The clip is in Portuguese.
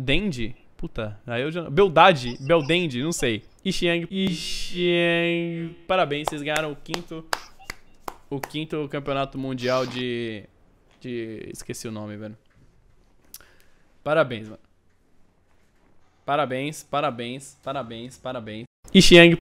Dendi? Puta, aí eu já... Beldade, Beldende, não sei. Ixiang, Ixiang, Parabéns, vocês ganharam o quinto... O quinto campeonato mundial de... De... Esqueci o nome, velho. Parabéns, mano. Parabéns, parabéns, parabéns, parabéns. Ixiang.